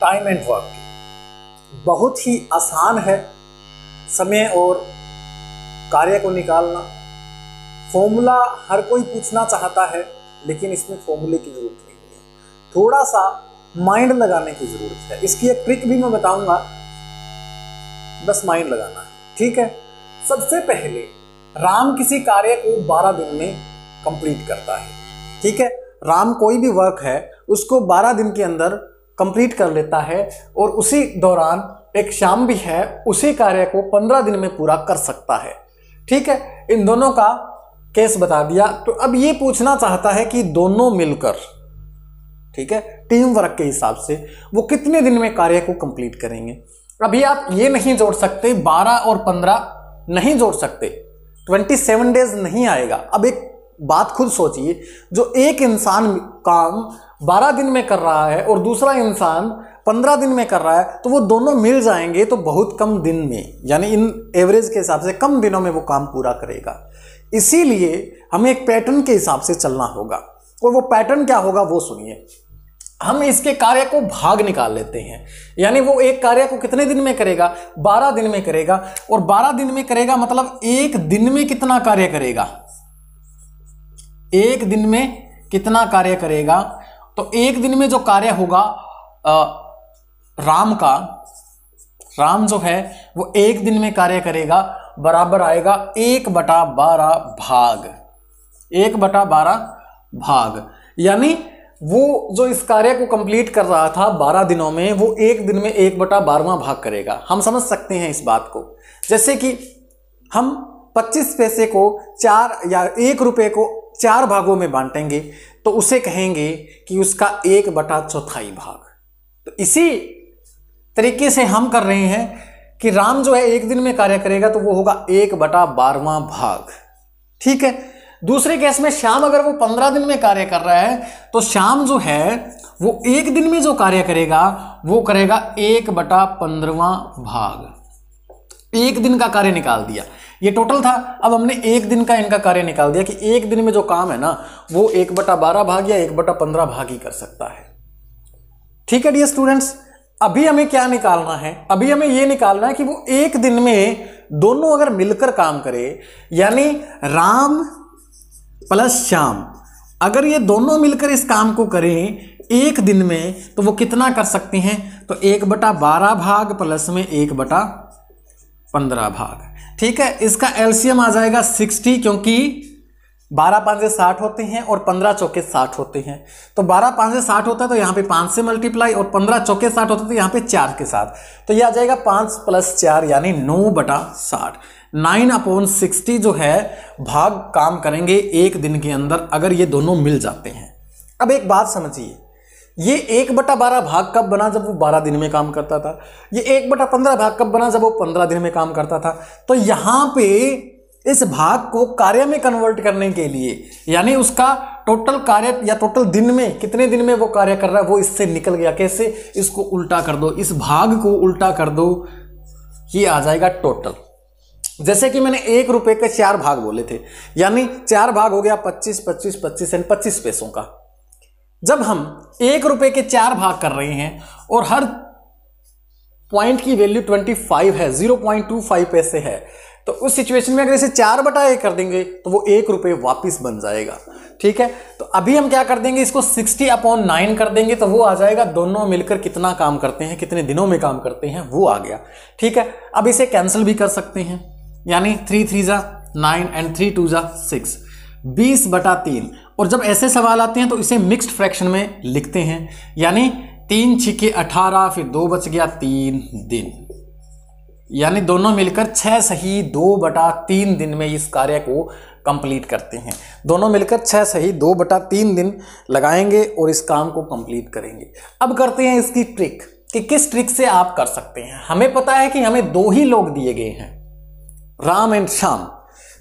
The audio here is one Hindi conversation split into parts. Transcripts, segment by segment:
टाइम एंड वर्क की बहुत ही आसान है समय और कार्य को निकालना फॉर्मूला हर कोई पूछना चाहता है लेकिन इसमें फॉर्मूले की ज़रूरत नहीं है थोड़ा सा माइंड लगाने की ज़रूरत है इसकी एक ट्रिक भी मैं बताऊंगा बस माइंड लगाना है ठीक है सबसे पहले राम किसी कार्य को बारह दिन में कंप्लीट करता है ठीक है राम कोई भी वर्क है उसको बारह दिन के अंदर कंप्लीट कर लेता है और उसी दौरान एक शाम भी है उसी कार्य को पंद्रह दिन में पूरा कर सकता है ठीक है इन दोनों का केस बता दिया तो अब ये पूछना चाहता है कि दोनों मिलकर ठीक है टीम वर्क के हिसाब से वो कितने दिन में कार्य को कंप्लीट करेंगे अभी आप ये नहीं जोड़ सकते 12 और 15 नहीं जोड़ सकते 27 डेज नहीं आएगा अब एक बात खुद सोचिए जो एक इंसान काम बारह दिन में कर रहा है और दूसरा इंसान पंद्रह दिन में कर रहा है तो वो दोनों मिल जाएंगे तो बहुत कम दिन में यानी इन एवरेज के हिसाब से कम दिनों में वो काम पूरा करेगा इसीलिए हमें एक पैटर्न के हिसाब से चलना होगा और वो पैटर्न क्या होगा वो सुनिए हम इसके कार्य को भाग निकाल लेते हैं यानी वो एक कार्य को कितने दिन में करेगा बारह दिन में करेगा और बारह दिन में करेगा मतलब एक दिन में कितना कार्य करेगा एक दिन में कितना कार्य करेगा तो एक दिन में जो कार्य होगा आ, राम का राम जो है वो एक दिन में कार्य करेगा बराबर आएगा एक बटा बारह भाग एक बटा बारह भाग यानी वो जो इस कार्य को कंप्लीट कर रहा था बारह दिनों में वो एक दिन में एक बटा बारवा भाग करेगा हम समझ सकते हैं इस बात को जैसे कि हम पच्चीस पैसे को चार या एक रुपये को चार भागों में बांटेंगे तो उसे कहेंगे कि उसका एक बटा चौथाई भाग तो इसी तरीके से हम कर रहे हैं कि राम जो है एक दिन में कार्य करेगा तो वो होगा एक बटा बारवा भाग ठीक है दूसरे केस में श्याम अगर वो पंद्रह दिन में कार्य कर रहा है तो श्याम जो है वो एक दिन में जो कार्य करेगा वो करेगा एक बटा पंद्रवा भाग एक दिन का कार्य निकाल दिया ये टोटल था अब हमने एक दिन का इनका कार्य निकाल दिया कि एक दिन में जो काम है ना वो एक बटा बारह भाग या एक बटा पंद्रह भाग ही कर सकता है ठीक है डियर स्टूडेंट्स अभी हमें क्या निकालना है अभी हमें ये निकालना है कि वो एक दिन में दोनों अगर मिलकर काम करे यानी राम प्लस श्याम अगर ये दोनों मिलकर इस काम को करें एक दिन में तो वो कितना कर सकते हैं तो एक बटा बारह भाग प्लस में एक बटा पंद्रह भाग ठीक है इसका एलसीएम आ जाएगा सिक्सटी क्योंकि बारह से साठ होते हैं और पंद्रह चौके साठ होते हैं तो बारह से साठ होता है तो यहाँ पे पाँच से मल्टीप्लाई और पंद्रह चौके साठ होते तो यहाँ पे चार के साथ तो ये आ जाएगा पाँच प्लस चार यानी नौ बटा साठ नाइन अपॉन सिक्सटी जो है भाग काम करेंगे एक दिन के अंदर अगर ये दोनों मिल जाते हैं अब एक बात समझिए ये एक बटा बारह भाग कब बना जब वो बारह दिन में काम करता था ये एक बटा पंद्रह भाग कब बना जब वो पंद्रह दिन में काम करता था तो यहाँ पे इस भाग को कार्य में कन्वर्ट करने के लिए यानी उसका टोटल कार्य या टोटल दिन में कितने दिन में वो कार्य कर रहा है वो इससे निकल गया कैसे इसको उल्टा कर दो इस भाग को उल्टा कर दो ये आ जाएगा टोटल जैसे कि मैंने एक रुपए के चार भाग बोले थे यानी चार भाग हो गया पच्चीस पच्चीस पच्चीस एंड पच्चीस पैसों का जब हम एक रुपए के चार भाग कर रहे हैं और हर पॉइंट की वैल्यू 25 है 0.25 पैसे है तो उस सिचुएशन में अगर इसे चार बटा एक कर देंगे तो वो एक रुपये वापिस बन जाएगा ठीक है तो अभी हम क्या कर देंगे इसको 60 अपॉन नाइन कर देंगे तो वो आ जाएगा दोनों मिलकर कितना काम करते हैं कितने दिनों में काम करते हैं वो आ गया ठीक है अब इसे कैंसिल भी कर सकते हैं यानी थ्री थ्री जा नाइन एंड थ्री टू जा सिक्स बीस बटा तीन और जब ऐसे सवाल आते हैं तो इसे मिक्स्ड फ्रैक्शन में लिखते हैं यानी तीन छिके अठारह फिर दो बच गया तीन दिन यानी दोनों मिलकर छः सही दो बटा तीन दिन में इस कार्य को कंप्लीट करते हैं दोनों मिलकर छः सही दो बटा तीन दिन लगाएंगे और इस काम को कंप्लीट करेंगे अब करते हैं इसकी ट्रिक कि किस ट्रिक से आप कर सकते हैं हमें पता है कि हमें दो ही लोग दिए गए हैं राम एंड श्याम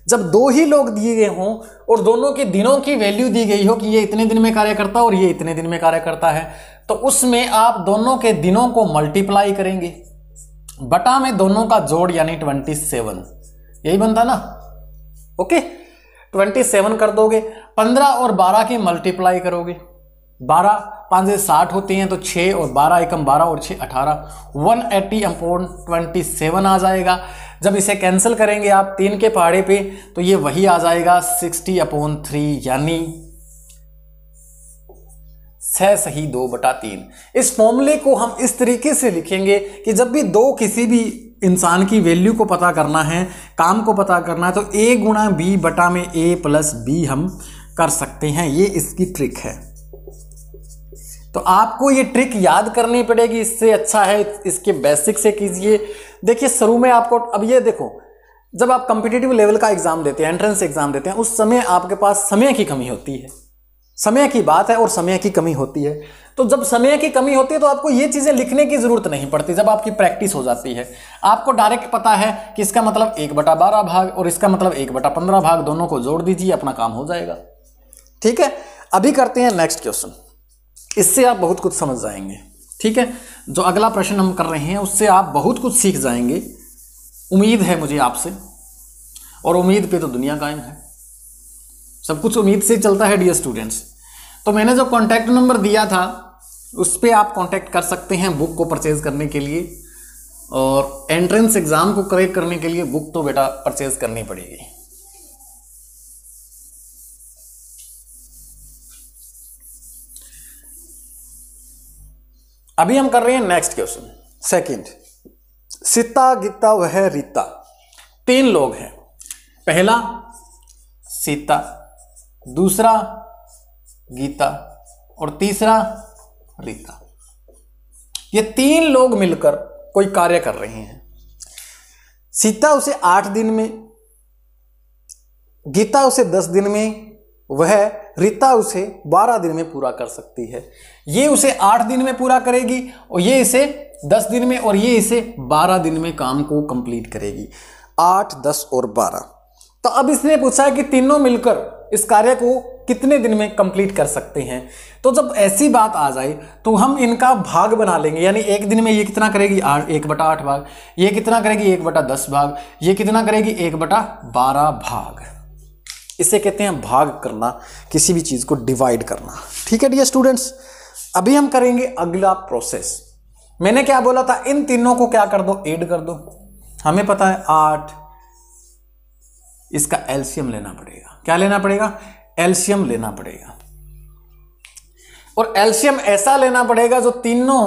जब दो ही लोग दिए गए हों और दोनों के दिनों की वैल्यू दी गई हो कि ये इतने दिन में कार्य करता है और ये इतने दिन में कार्य करता है तो उसमें आप दोनों के दिनों को मल्टीप्लाई करेंगे बटा में दोनों का जोड़ यानी ट्वेंटी सेवन यही बनता ना ओके ट्वेंटी सेवन कर दोगे पंद्रह और बारह की मल्टीप्लाई करोगे बारह पाँच से साठ होती हैं तो छः और बारह एकम बारह और छः अठारह one eighty upon twenty seven आ जाएगा जब इसे कैंसिल करेंगे आप तीन के पहाड़े पे तो ये वही आ जाएगा सिक्सटी अपॉन थ्री यानी छह सही दो बटा तीन इस फॉर्मूले को हम इस तरीके से लिखेंगे कि जब भी दो किसी भी इंसान की वैल्यू को पता करना है काम को पता करना है तो ए गुणा बी बटा में ए प्लस बी हम कर सकते हैं ये इसकी ट्रिक है तो आपको ये ट्रिक याद करनी पड़ेगी इससे अच्छा है इसके बेसिक से कीजिए देखिए शुरू में आपको अब ये देखो जब आप कंपिटेटिव लेवल का एग्ज़ाम देते हैं एंट्रेंस एग्ज़ाम देते हैं उस समय आपके पास समय की कमी होती है समय की बात है और समय की कमी होती है तो जब समय की कमी होती है तो आपको ये चीज़ें लिखने की ज़रूरत नहीं पड़ती जब आपकी प्रैक्टिस हो जाती है आपको डायरेक्ट पता है कि इसका मतलब एक बटा बारह भाग और इसका मतलब एक बटा पंद्रह भाग दोनों को जोड़ दीजिए अपना काम हो जाएगा ठीक है अभी करते हैं नेक्स्ट क्वेश्चन इससे आप बहुत कुछ समझ जाएंगे ठीक है जो अगला प्रश्न हम कर रहे हैं उससे आप बहुत कुछ सीख जाएंगे उम्मीद है मुझे आपसे और उम्मीद पे तो दुनिया कायम है सब कुछ उम्मीद से चलता है डियर स्टूडेंट्स तो मैंने जो कॉन्टैक्ट नंबर दिया था उस पर आप कॉन्टैक्ट कर सकते हैं बुक को परचेज़ करने के लिए और एंट्रेंस एग्ज़ाम को क्रैक करने के लिए बुक तो बेटा परचेज़ करनी पड़ेगी अभी हम कर रहे हैं next question second Sita Gita वह रीता तीन लोग हैं पहला सीता दूसरा गीता और तीसरा रीता ये तीन लोग मिलकर कोई कार्य कर रहे हैं सीता उसे आठ दिन में गीता उसे दस दिन में वह रीता उसे बारह दिन में पूरा कर सकती है ये उसे आठ दिन में पूरा करेगी और ये इसे दस दिन में और ये इसे बारह दिन में काम को कंप्लीट करेगी आठ दस और बारह तो अब इसने पूछा है कि तीनों मिलकर इस कार्य को कितने दिन में कंप्लीट कर सकते हैं तो जब ऐसी बात आ जाए तो हम इनका भाग बना लेंगे यानी एक दिन में ये कितना करेगी आठ एक बटा आठ भाग ये कितना करेगी एक बटा दस भाग ये कितना करेगी एक बटा बारह भाग इसे कहते हैं भाग करना किसी भी चीज़ को डिवाइड करना ठीक है डियर स्टूडेंट्स अभी हम करेंगे अगला प्रोसेस मैंने क्या बोला था इन तीनों को क्या कर दो एड कर दो हमें पता है आठ इसका एल्शियम लेना पड़ेगा क्या लेना पड़ेगा एल्शियम लेना पड़ेगा और एल्शियम ऐसा लेना पड़ेगा जो तीनों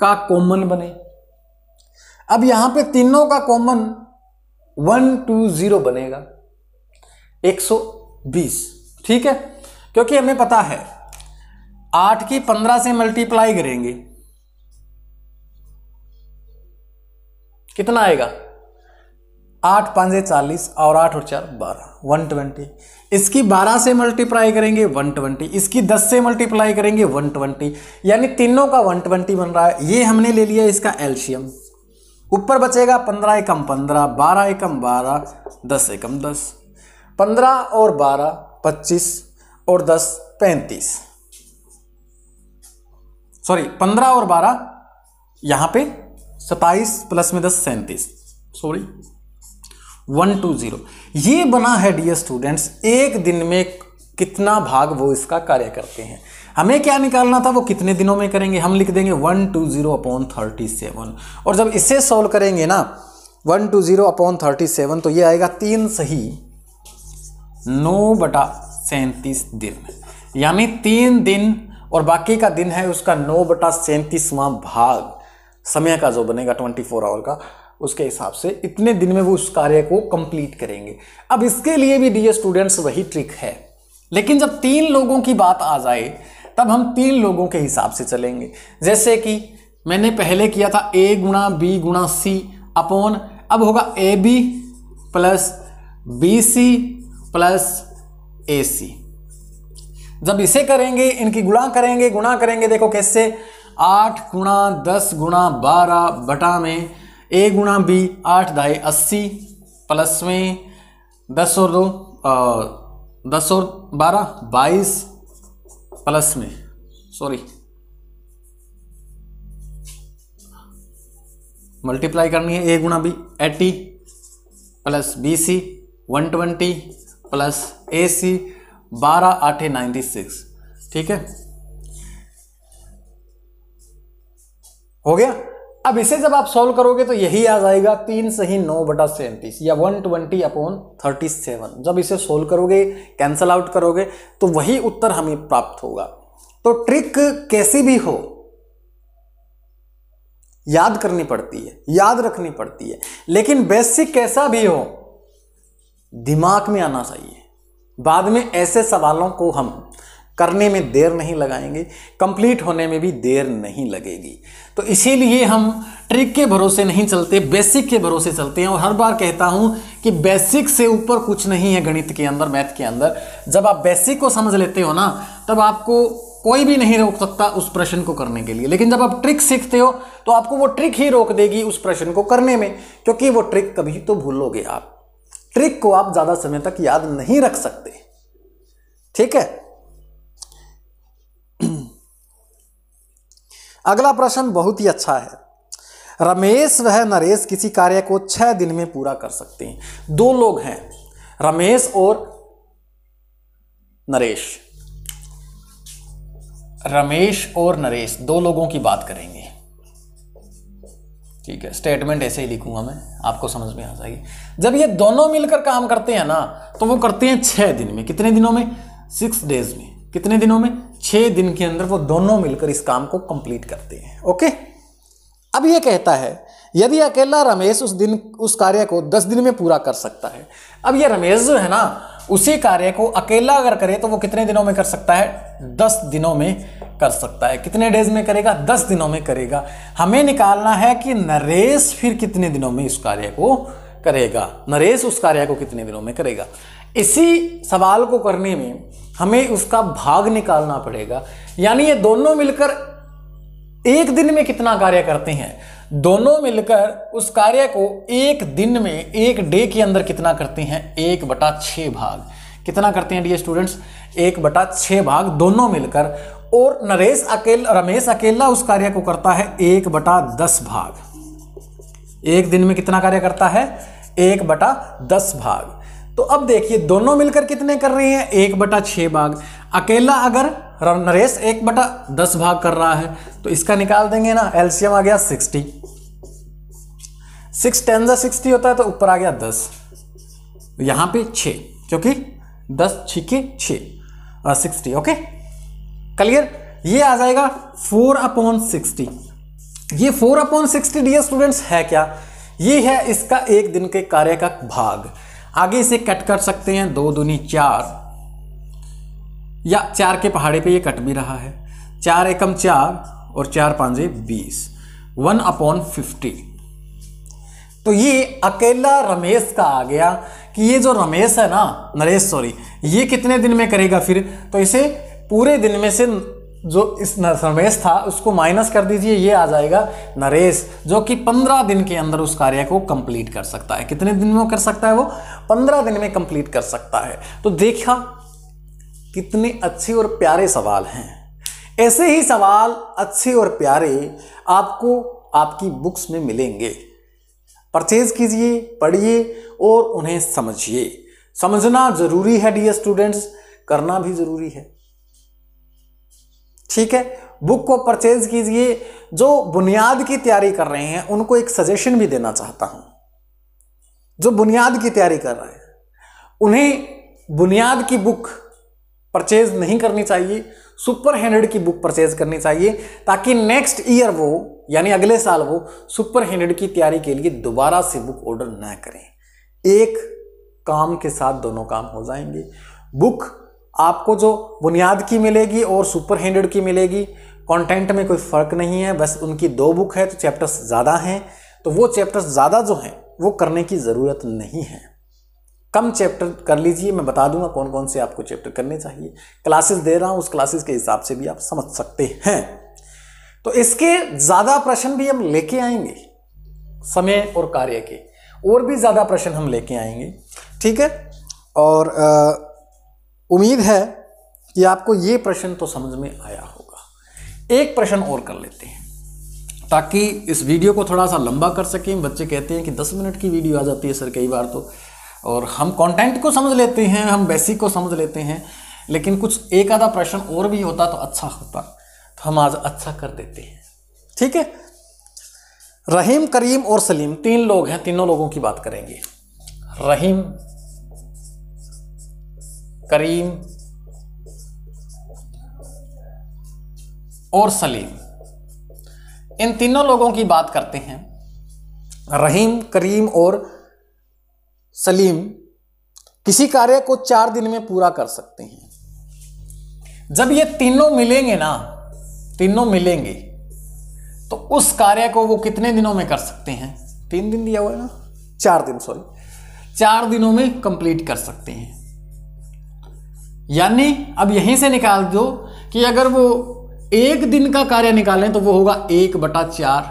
का कॉमन बने अब यहां पे तीनों का कॉमन वन टू जीरो बनेगा एक सौ बीस ठीक है क्योंकि हमें पता है आठ की पंद्रह से मल्टीप्लाई करेंगे कितना आएगा आठ पांच चालीस और आठ और चार बारह वन ट्वेंटी इसकी बारह से मल्टीप्लाई करेंगे वन ट्वेंटी इसकी दस से मल्टीप्लाई करेंगे वन ट्वेंटी यानी तीनों का वन ट्वेंटी बन रहा है ये हमने ले लिया इसका एल्शियम ऊपर बचेगा पंद्रह एकम पंद्रह बारह एकम बारह दस एकम दस पंद्रह और बारह पच्चीस और दस पैंतीस सॉरी पंद्रह और बारह यहां पे सताइस प्लस में दस सैंतीस सॉरी वन टू जीरो ये बना है डियर स्टूडेंट्स एक दिन में कितना भाग वो इसका कार्य करते हैं हमें क्या निकालना था वो कितने दिनों में करेंगे हम लिख देंगे one two zero upon thirty seven और जब इसे सॉल्व करेंगे ना one two zero upon thirty seven तो ये आएगा तीन सही नौ बटा सैंतीस दिन यानी तीन दिन और बाकी का दिन है उसका नौ बटा सैंतीसवां भाग समय का जो बनेगा ट्वेंटी फोर आवर का उसके हिसाब से इतने दिन में वो उस कार्य को कंप्लीट करेंगे अब इसके लिए भी डी स्टूडेंट्स वही ट्रिक है लेकिन जब तीन लोगों की बात आ जाए तब हम तीन लोगों के हिसाब से चलेंगे जैसे कि मैंने पहले किया था ए गुणा बी गुणा सी अपोन अब होगा A B plus B C plus A C जब इसे करेंगे इनकी गुणा करेंगे गुणा करेंगे देखो कैसे आठ गुणा दस गुणा बारह बटा में ए गुणा बी आठ दाई अस्सी प्लस में दस और दो आ, दस और बारह बाईस प्लस में सॉरी मल्टीप्लाई करनी है ए गुणा बी एटी e, plus B C one twenty plus A C बारह आठे नाइन्टी सिक्स ठीक है हो गया अब इसे जब आप सॉल्व करोगे तो यही आ जाएगा तीन सही नौ बटा सैंतीस या one twenty upon thirty seven जब इसे सोल्व करोगे कैंसल आउट करोगे तो वही उत्तर हमें प्राप्त होगा तो ट्रिक कैसी भी हो याद करनी पड़ती है याद रखनी पड़ती है लेकिन बेसिक कैसा भी हो दिमाग में आना चाहिए बाद में ऐसे सवालों को हम करने में देर नहीं लगाएंगे कंप्लीट होने में भी देर नहीं लगेगी तो इसीलिए हम ट्रिक के भरोसे नहीं चलते बेसिक के भरोसे चलते हैं और हर बार कहता हूं कि बेसिक से ऊपर कुछ नहीं है गणित के अंदर मैथ के अंदर जब आप बेसिक को समझ लेते हो ना तब आपको कोई भी नहीं रोक सकता उस प्रश्न को करने के लिए लेकिन जब आप ट्रिक सीखते हो तो आपको वो ट्रिक ही रोक देगी उस प्रश्न को करने में क्योंकि वो ट्रिक कभी तो भूलोगे आप ट्रिक को आप ज़्यादा समय तक याद नहीं रख सकते ठीक है अगला प्रश्न बहुत ही अच्छा है रमेश वह नरेश किसी कार्य को छह दिन में पूरा कर सकते हैं दो लोग हैं रमेश और नरेश रमेश और नरेश दो लोगों की बात करेंगे ठीक है स्टेटमेंट ऐसे ही लिखूंगा मैं आपको समझ में आ जाएगी जब ये दोनों मिलकर काम करते हैं ना तो वो करते हैं छह दिन में कितने दिनों में सिक्स डेज में कितने दिनों में छः दिन के अंदर वो दोनों मिलकर इस काम को कंप्लीट करते हैं ओके अब ये कहता है यदि अकेला रमेश उस दिन उस कार्य को दस दिन में पूरा कर सकता है अब ये रमेश जो है ना उसी कार्य को अकेला अगर करे तो वो कितने दिनों में कर सकता है दस दिनों में कर सकता है कितने डेज में करेगा दस दिनों में करेगा हमें निकालना है कि नरेश फिर कितने दिनों में इस कार्य को करेगा नरेश उस कार्य को कितने दिनों में करेगा इसी सवाल को करने में हमें उसका भाग निकालना पड़ेगा यानी ये दोनों मिलकर एक दिन में कितना कार्य करते हैं दोनों मिलकर उस कार्य को एक दिन में एक डे के अंदर कितना करते हैं एक बटा छः भाग कितना करते हैं डी स्टूडेंट्स एक बटा छः भाग दोनों मिलकर और नरेश अकेला रमेश अकेला उस कार्य को करता है एक बटा दस भाग एक दिन में कितना कार्य करता है एक बटा दस भाग तो अब देखिए दोनों मिलकर कितने कर रहे हैं एक बटा छः भाग अकेला अगर नरेश एक बटा दस भाग कर रहा है तो इसका निकाल देंगे ना एल्सियम आ गया सिक्सटी सिक्स टेन जा सिक्सटी होता है तो ऊपर आ गया दस तो यहाँ पे छः क्योंकि दस छिके छ और सिक्सटी ओके क्लियर ये आ जाएगा फोर अपॉन सिक्सटी ये four upon sixty the students है क्या ये है इसका एक दिन के कार्य का भाग आगे इसे कट कर सकते हैं दो दूनी चार या चार के पहाड़े पे ये कट भी रहा है चार एकम चार और चार पांजे बीस वन अपॉन फिफ्टी तो ये अकेला रमेश का आ गया कि ये जो रमेश है ना नरेश सॉरी ये कितने दिन में करेगा फिर तो इसे पूरे दिन में से जो इस नरेश था उसको माइनस कर दीजिए ये आ जाएगा नरेश जो कि पंद्रह दिन के अंदर उस कार्य को कंप्लीट कर सकता है कितने दिन में कर सकता है वो पंद्रह दिन में कंप्लीट कर सकता है तो देखा कितने अच्छे और प्यारे सवाल हैं ऐसे ही सवाल अच्छे और प्यारे आपको आपकी बुक्स में मिलेंगे परचेज कीजिए पढ़िए और उन्हें समझिए समझना ज़रूरी है डी स्टूडेंट्स करना भी ज़रूरी है ठीक है बुक को परचेज कीजिए जो बुनियाद की तैयारी कर रहे हैं उनको एक सजेशन भी देना चाहता हूं जो बुनियाद की तैयारी कर रहे हैं उन्हें बुनियाद की बुक परचेज नहीं करनी चाहिए सुपर हैंड्रेड की बुक परचेज करनी चाहिए ताकि नेक्स्ट ईयर वो यानी अगले साल वो सुपर हैंड्रेड की तैयारी के लिए दोबारा से बुक ऑर्डर ना करें एक काम के साथ दोनों काम हो जाएंगे बुक आपको जो बुनियाद की मिलेगी और सुपर हैंडेड की मिलेगी कंटेंट में कोई फ़र्क नहीं है बस उनकी दो बुक है तो चैप्टर्स ज़्यादा हैं तो वो चैप्टर्स ज़्यादा जो हैं वो करने की ज़रूरत नहीं है कम चैप्टर कर लीजिए मैं बता दूंगा कौन कौन से आपको चैप्टर करने चाहिए क्लासेस दे रहा हूँ उस क्लासेस के हिसाब से भी आप समझ सकते हैं तो इसके ज़्यादा प्रश्न भी हम लेके आएंगे समय और कार्य के और भी ज़्यादा प्रश्न हम लेके आएंगे ठीक है और आ, उम्मीद है कि आपको ये प्रश्न तो समझ में आया होगा एक प्रश्न और कर लेते हैं ताकि इस वीडियो को थोड़ा सा लंबा कर सकें बच्चे कहते हैं कि 10 मिनट की वीडियो आ जाती है सर कई बार तो और हम कंटेंट को समझ लेते हैं हम बेसिक को समझ लेते हैं लेकिन कुछ एक आधा प्रश्न और भी होता तो अच्छा होता तो हम आज अच्छा कर देते हैं ठीक है रहीम करीम और सलीम तीन लोग हैं तीनों लोगों की बात करेंगे रहीम करीम और सलीम इन तीनों लोगों की बात करते हैं रहीम करीम और सलीम किसी कार्य को चार दिन में पूरा कर सकते हैं जब ये तीनों मिलेंगे ना तीनों मिलेंगे तो उस कार्य को वो कितने दिनों में कर सकते हैं तीन दिन दिया हुआ है ना चार दिन सॉरी चार दिनों में कंप्लीट कर सकते हैं यानी अब यहीं से निकाल दो कि अगर वो एक दिन का कार्य निकालें तो वो होगा एक बटा चार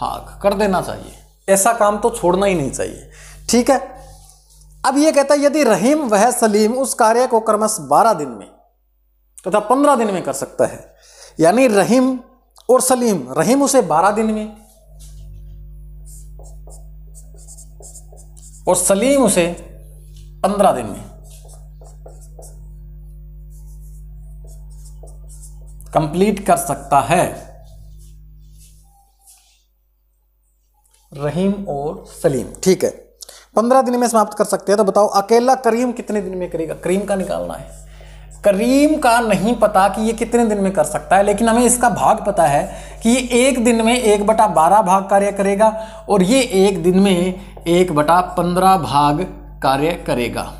भाग कर देना चाहिए ऐसा काम तो छोड़ना ही नहीं चाहिए ठीक है अब ये कहता है यदि रहीम वह सलीम उस कार्य को क्रमश बारह दिन में तथा तो पंद्रह दिन में कर सकता है यानी रहीम और सलीम रहीम उसे बारह दिन में और सलीम उसे पंद्रह दिन में कंप्लीट कर सकता है रहीम और सलीम ठीक है पंद्रह दिन में समाप्त कर सकते हैं तो बताओ अकेला करीम कितने दिन में करेगा करीम का निकालना है करीम का नहीं पता कि ये कितने दिन में कर सकता है लेकिन हमें इसका भाग पता है कि ये एक दिन में एक बटा बारह भाग कार्य करेगा और ये एक दिन में एक बटा पंद्रह भाग कार्य करेगा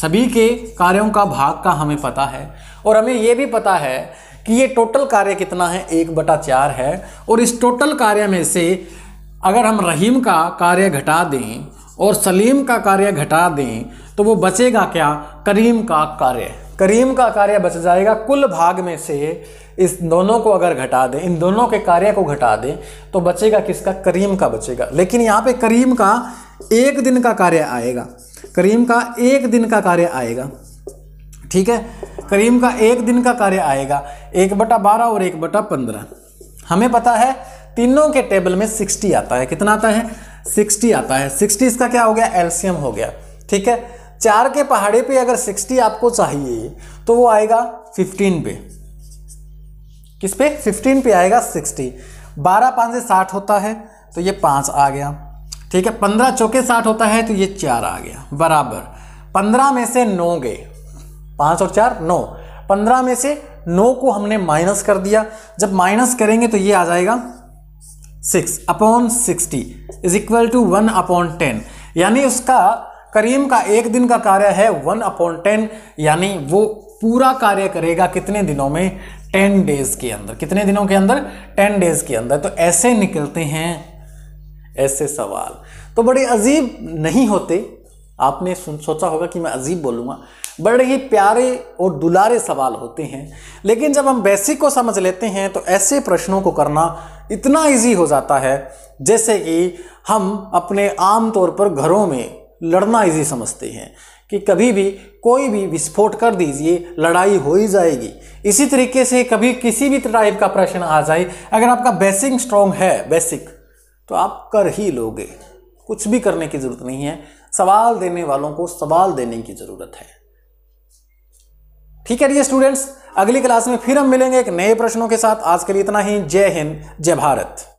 सभी के कार्यों का भाग का हमें पता है और हमें ये भी पता है कि ये टोटल कार्य कितना है एक बटा चार है और इस टोटल कार्य में से अगर हम रहीम का कार्य घटा दें और सलीम का कार्य घटा दें तो वो बचेगा क्या करीम का कार्य करीम का कार्य बच जाएगा कुल भाग में से इस दोनों को अगर घटा दें इन दोनों के कार्य को घटा दें तो बचेगा किसका करीम का बचेगा लेकिन यहाँ पे करीम का एक दिन का कार्य आएगा करीम का एक दिन का कार्य आएगा ठीक है करीम का एक दिन का कार्य आएगा एक बटा बारह और एक बटा पंद्रह हमें पता है तीनों के टेबल में सिक्सटी आता है कितना आता है सिक्सटी आता है सिक्सटी इसका क्या हो गया एल्सियम हो गया ठीक है चार के पहाड़े पे अगर सिक्सटी आपको चाहिए तो वो आएगा फिफ्टीन पे किस पे फिफ्टीन पे आएगा सिक्सटी बारह पाँच से साठ होता है तो ये पाँच आ गया ठीक है पंद्रह चौके साठ होता है तो ये चार आ गया बराबर पंद्रह में से नौ गए पांच और चार नौ पंद्रह में से नौ को हमने माइनस कर दिया जब माइनस करेंगे तो ये आ जाएगा six upon sixty is equal to one upon ten यानी उसका करीम का एक दिन का कार्य है वन अपॉन टेन यानी वो पूरा कार्य करेगा कितने दिनों में टेन डेज के अंदर कितने दिनों के अंदर टेन डेज के अंदर तो ऐसे निकलते हैं ऐसे सवाल तो बड़े अजीब नहीं होते आपने सोचा होगा कि मैं अजीब बोलूँगा बड़े ही प्यारे और दुलारे सवाल होते हैं लेकिन जब हम बेसिक को समझ लेते हैं तो ऐसे प्रश्नों को करना इतना इजी हो जाता है जैसे कि हम अपने आम तौर पर घरों में लड़ना इजी समझते हैं कि कभी भी कोई भी विस्फोट कर दीजिए लड़ाई हो ही जाएगी इसी तरीके से कभी किसी भी टाइप का प्रश्न आ जाए अगर आपका बेसिक स्ट्रॉन्ग है बेसिक तो आप कर ही लोगे कुछ भी करने की ज़रूरत नहीं है सवाल देने वालों को सवाल देने की ज़रूरत है ठीक है ये स्टूडेंट्स अगली क्लास में फिर हम मिलेंगे एक नए प्रश्नों के साथ आज के लिए इतना ही जय हिंद जय भारत